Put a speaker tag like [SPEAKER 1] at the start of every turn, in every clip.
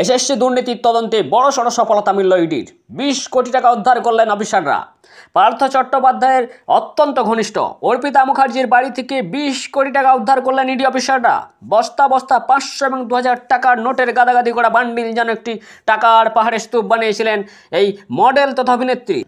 [SPEAKER 1] SSC দুর্নীতির তদন্তে বড় সড় সফলতা মিলল ইডির বিশ কোটি টাকা উদ্ধার করলেন অফিসাররা পার্থ চট্টোপাধ্যায়ের অত্যন্ত ঘনিষ্ঠ অর্পিতা মুখার্জির বাড়ি থেকে বিশ কোটি টাকা উদ্ধার করলেন ইডি অফিসাররা বস্তা বস্তা পাঁচশো এবং দু টাকার নোটের গাদাগাদি করা বান্ডিল যেন একটি টাকার পাহাড়ের স্তূপ বানিয়েছিলেন এই মডেল তথা অভিনেত্রী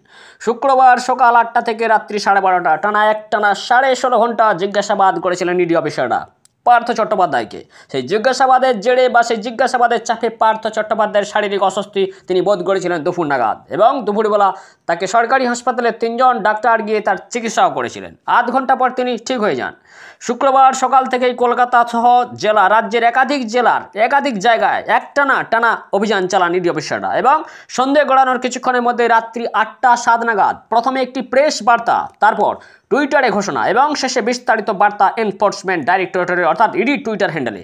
[SPEAKER 1] শুক্রবার সকাল আটটা থেকে রাত্রি সাড়ে বারোটা টানা এক টানা সাড়ে ষোলো ঘন্টা জিজ্ঞাসাবাদ করেছিলেন ইডি অফিসাররা পার্থ চট্টোপাধ্যায়কে সেই জিজ্ঞাসাবাদের জেরে বা সেই জিজ্ঞাসাবাদের চাপে পার্থ চট্টোপাধ্যায়ের শারীরিক অস্বস্তি তিনি বোধ করেছিলেন দুপুর নাগাদ এবং দুপুরবেলা তাকে সরকারি হাসপাতালে তিনজন ডাক্তার গিয়ে তার চিকিৎসাও করেছিলেন আধ ঘন্টা পর তিনি ঠিক হয়ে যান শুক্রবার সকাল থেকেই কলকাতা সহ জেলা রাজ্যের একাধিক জেলার একাধিক জায়গায় একটানা টানা অভিযান চালান ইডি অফিসাররা এবং সন্দেহ গড়ানোর কিছুক্ষণের মধ্যে রাত্রি আটটা সাত নাগাদ প্রথমে একটি প্রেস বার্তা তারপর টুইটারে ঘোষণা এবং শেষে বিস্তারিত বার্তা এনফোর্সমেন্ট ডাইরেক্টরেটের অর্থাৎ ইডি টুইটার হ্যান্ডেলে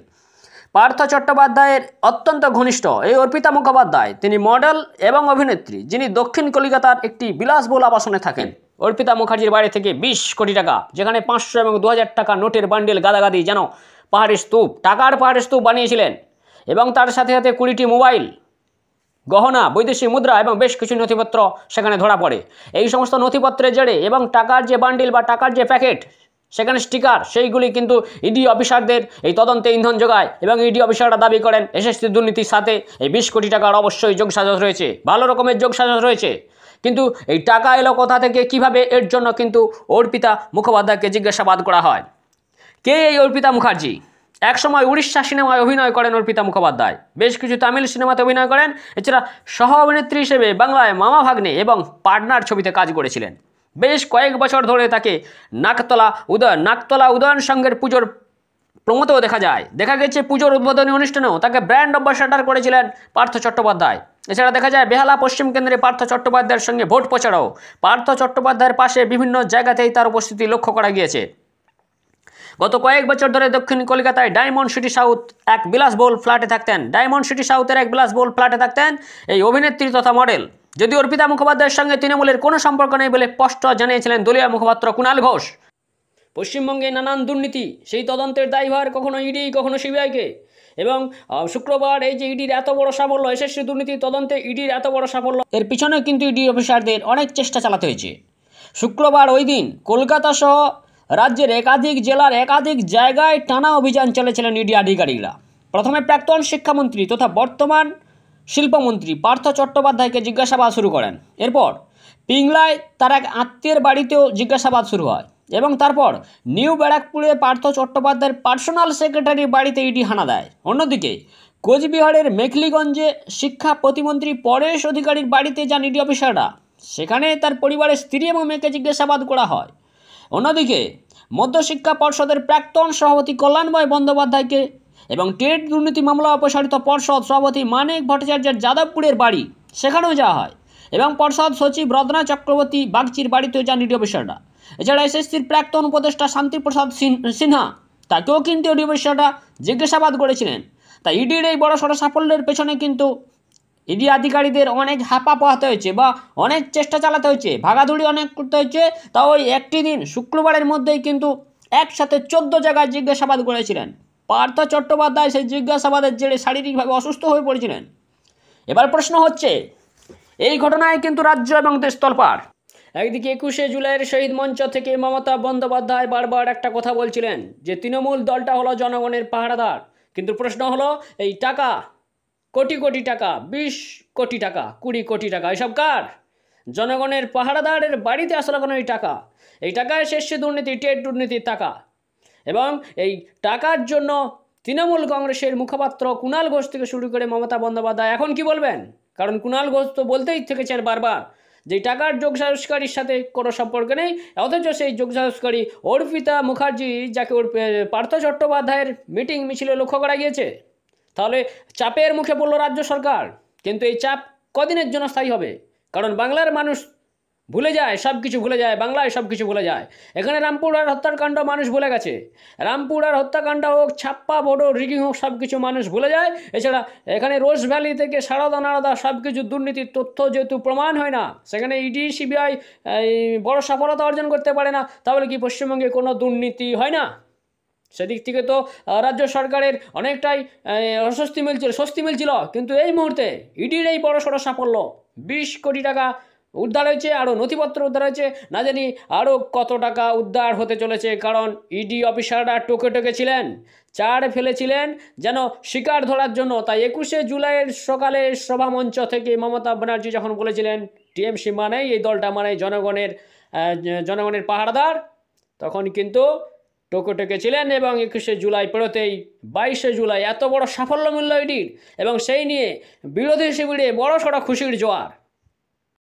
[SPEAKER 1] পার্থ চট্টোপাধ্যায়ের অত্যন্ত ঘনিষ্ঠ এই অর্পিতা মুখোপাধ্যায় তিনি মডেল এবং অভিনেত্রী যিনি দক্ষিণ কলিকাতার একটি বিলাসবহুল আবাসনে থাকেন অর্পিতা মুখার্জির বাড়ি থেকে ২০ কোটি টাকা যেখানে পাঁচশো এবং দু টাকা নোটের বান্ডেল গাদাগাদি যেন পাহাড়ের স্তূপ টাকার পাহাড়ের স্তূপ বানিয়েছিলেন এবং তার সাথে সাথে কুড়িটি মোবাইল গহনা বৈদেশিক মুদ্রা এবং বেশ কিছু নথিপত্র সেখানে ধরা পড়ে এই সমস্ত নথিপত্রের জেরে এবং টাকার যে বান্ডিল বা টাকার যে প্যাকেট সেখানে স্টিকার সেইগুলি কিন্তু ইডি e অফিসারদের এই তদন্তে ইন্ধন যোগায় এবং ইডি e অফিসাররা দাবি করেন এসএসসি দুর্নীতির সাথে এই বিশ কোটি টাকার অবশ্যই যোগসাজস রয়েছে ভালো রকমের যোগসাজস রয়েছে কিন্তু এই টাকা এলো কোথা থেকে কিভাবে এর জন্য কিন্তু অর্পিতা মুখোপাধ্যায়কে জিজ্ঞাসাবাদ করা হয় কে এই অর্পিতা মুখার্জি একসময় উড়িষ্যা সিনেমায় অভিনয় করেন অর্পিতা মুখোপাধ্যায় বেশ কিছু তামিল সিনেমাতে অভিনয় করেন এছাড়া সহ অভিনেত্রী হিসেবে বাংলায় মামা ভাগ্নে এবং পার্টনার ছবিতে কাজ করেছিলেন বেশ কয়েক বছর ধরে তাকে নাকতলা উদয় নাকতলা উদয়ন সংঘের পুজোর প্রমোতেও দেখা যায় দেখা গেছে পুজোর উদ্বোধনী অনুষ্ঠানেও তাকে ব্র্যান্ড অ্যাম্বাসাডার করেছিলেন পার্থ চট্টোপাধ্যায় এছাড়া দেখা যায় বেহালা পশ্চিম কেন্দ্রে পার্থ চট্টোপাধ্যায়ের সঙ্গে ভোট প্রচারও পার্থ চট্টোপাধ্যায়ের পাশে বিভিন্ন জায়গাতেই তার উপস্থিতি লক্ষ্য করা গিয়েছে গত কয়েক বছর ধরে দক্ষিণ কলকাতায় ডায়মন্ড সিটি সাউথ এক বিলাসবহুল ফ্ল্যাটে থাকতেন ডায়মন্ড সিটি সাউথের এক বিলাসবহুল ফ্ল্যাটে থাকতেন এই অভিনেত্রী তথা মডেল যদি অর্পিতা মুখোপাধ্যায়ের সঙ্গে তৃণমূলের কোনো সম্পর্ক নেই বলে স্পষ্ট জানিয়েছিলেন দলীয় মুখপাত্র কুণাল ঘোষ পশ্চিমবঙ্গে নানান দুর্নীতি সেই তদন্তের দায়ভার কখনো ইডি কখনো সিবিআইকে এবং শুক্রবার এই যে ইডির এত বড় সাফল্য এসএসসি দুর্নীতি তদন্তে ইডির এত বড় সাফল্য এর পিছনে কিন্তু ইডি অফিসারদের অনেক চেষ্টা চালাতে হয়েছে শুক্রবার ওই দিন কলকাতা সহ রাজ্যের একাধিক জেলার একাধিক জায়গায় টানা অভিযান চলেছিলেন ইডি আধিকারিকরা প্রথমে প্রাক্তন শিক্ষামন্ত্রী তথা বর্তমান শিল্পমন্ত্রী পার্থ চট্টোপাধ্যায়কে জিজ্ঞাসাবাদ শুরু করেন এরপর পিংলায় তার এক আত্মীয়ের বাড়িতেও জিজ্ঞাসাবাদ শুরু হয় এবং তারপর নিউ ব্যারাকপুরে পার্থ চট্টোপাধ্যায়ের পার্সোনাল সেক্রেটারি বাড়িতে ইডি হানা দেয় অন্যদিকে কোচবিহারের মেখলিগঞ্জে শিক্ষা প্রতিমন্ত্রী পরেশ অধিকারীর বাড়িতে যান ইডি অফিসাররা সেখানে তার পরিবারের স্ত্রী এবং মেয়েকে জিজ্ঞাসাবাদ করা হয় অন্যদিকে মধ্যশিক্ষা পর্ষদের প্রাক্তন সভাপতি কল্যাণময় বন্দ্যোপাধ্যায়কে এবং টেট দুর্নীতি মামলা অপসারিত পর্ষদ সভাপতি মানিক ভট্টাচার্যের যাদবপুরের বাড়ি সেখানেও যাওয়া হয় এবং পর্ষদ সচিব রদনা চক্রবর্তী বাগচির বাড়িতেও যান ইডি অফিসাররা এছাড়া এসএসসির প্রাক্তন উপদেষ্টা শান্তিপ্রসাদ সিনহা তাকেও কিন্তু ইডি অফিসাররা জিজ্ঞাসাবাদ করেছিলেন তাই ইডির এই বড়সড় সাফল্যের পেছনে কিন্তু ইডি আধিকারীদের অনেক হাঁপা পোহাতে হয়েছে বা অনেক চেষ্টা চালাতে হয়েছে ভাগাধুড়ি অনেক করতে হয়েছে তা ওই একটি দিন শুক্রবারের মধ্যেই কিন্তু একসাথে চোদ্দ জায়গায় জিজ্ঞাসাবাদ করেছিলেন পার্থ চট্টোপাধ্যায় সেই জিজ্ঞাসাবাদের জেরে শারীরিকভাবে অসুস্থ হয়ে পড়েছিলেন এবার প্রশ্ন হচ্ছে এই ঘটনায় কিন্তু রাজ্য এবং দেশ তলপাড় একদিকে একুশে জুলাইয়ের শহীদ মঞ্চ থেকে মমতা বন্দ্যোপাধ্যায় বারবার একটা কথা বলছিলেন যে তৃণমূল দলটা হলো জনগণের পাহারাদার কিন্তু প্রশ্ন হলো এই টাকা কোটি কোটি টাকা বিশ কোটি টাকা কুড়ি কোটি টাকা এসব কার জনগণের পাহারাদারের বাড়িতে আসলে কোনো এই টাকা এই টাকায় শেষ দুর্নীতি টেট দুর্নীতির টাকা এবং এই টাকার জন্য তৃণমূল কংগ্রেসের মুখপাত্র কুণাল ঘোষ থেকে শুরু করে মমতা বন্দ্যোপাধ্যায় এখন কি বলবেন কারণ কুণাল ঘোষ তো বলতেই থেকেছেন বারবার যে টাকার যোগ সাহসকারীর সাথে কোনো সম্পর্ক নেই অথচ সেই যোগ সাহসকারী অর্পিতা মুখার্জি যাকে ওর পার্থ চট্টোপাধ্যায়ের মিটিং মিছিলে লক্ষ্য করা গিয়েছে তাহলে চাপের মুখে পড়ল রাজ্য সরকার কিন্তু এই চাপ কদিনের জন্য স্থায়ী হবে কারণ বাংলার মানুষ ভুলে যায় সব কিছু ভুলে যায় বাংলায় সব কিছু ভুলে যায় এখানে রামপুরার হত্যাকাণ্ড মানুষ ভুলে গেছে রামপুরার হত্যাকাণ্ড হোক ছাপ্পা বড় রিগিং হোক সব কিছু মানুষ ভুলে যায় এছাড়া এখানে রোজ ভ্যালি থেকে সারদা নারদা সব কিছু দুর্নীতির তথ্য যেহেতু প্রমাণ হয় না সেখানে ইডি e সিবিআই বড় সফলতা অর্জন করতে পারে না তাহলে কি পশ্চিমবঙ্গে কোনো দুর্নীতি হয় না সেদিক থেকে তো রাজ্য সরকারের অনেকটাই অস্বস্তি মিলছিল স্বস্তি মিলছিল কিন্তু এই মুহূর্তে ইডির এই বড় সড়ো সাফল্য বিশ কোটি টাকা উদ্ধার হয়েছে আরও নথিপত্র উদ্ধার হয়েছে না জানি আরও কত টাকা উদ্ধার হতে চলেছে কারণ ইডি অফিসাররা টোকে টোকে ছিলেন চার ফেলেছিলেন যেন শিকার ধরার জন্য তাই একুশে জুলাইয়ের সকালে সভামঞ্চ থেকে মমতা ব্যানার্জি যখন বলেছিলেন টিএমসি মানেই এই দলটা মানে জনগণের জনগণের পাহারাদার তখন কিন্তু ছিলেন এবং একুশে জুলাই পেরোতেই বাইশে জুলাই এত বড় সাফল্য মূল্য এটির এবং সেই নিয়ে বিরোধী শিবিরে বড়সড় সড়ো খুশির জোয়ার